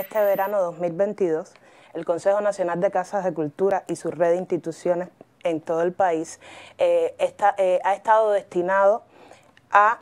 este verano 2022, el Consejo Nacional de Casas de Cultura y su red de instituciones en todo el país eh, eh, ha estado destinado a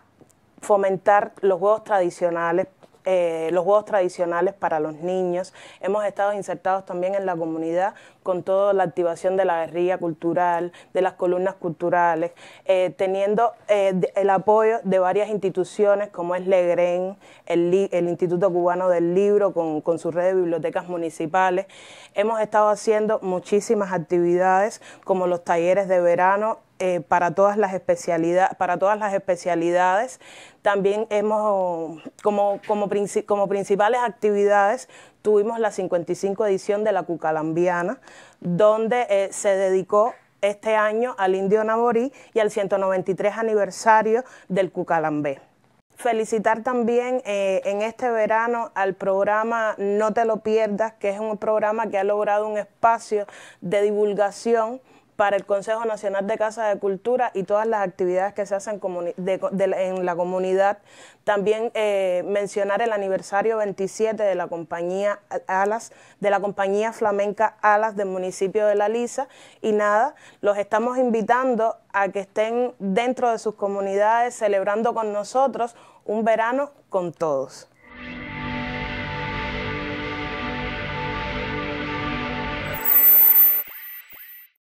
fomentar los juegos tradicionales eh, los juegos tradicionales para los niños. Hemos estado insertados también en la comunidad con toda la activación de la guerrilla cultural, de las columnas culturales, eh, teniendo eh, el apoyo de varias instituciones como es Legren, el, Instituto Cubano del Libro con, con su red de bibliotecas municipales. Hemos estado haciendo muchísimas actividades como los talleres de verano eh, para, todas las especialidad, para todas las especialidades. También hemos, como, principales actividades, tuvimos la 55 edición de la Cucalambiana, donde eh, se dedicó este año al indio Naborí y al 193 aniversario del Cucalambé. Felicitar también eh, en este verano al programa No te lo pierdas, que es un programa que ha logrado un espacio de divulgación para el Consejo Nacional de Casas de Cultura y todas las actividades que se hacen en la comunidad. También eh, mencionar el aniversario 27 de la compañía Alas, de la compañía flamenca Alas del municipio de La Lisa. Y nada, los estamos invitando a que estén dentro de sus comunidades celebrando con nosotros un verano con todos.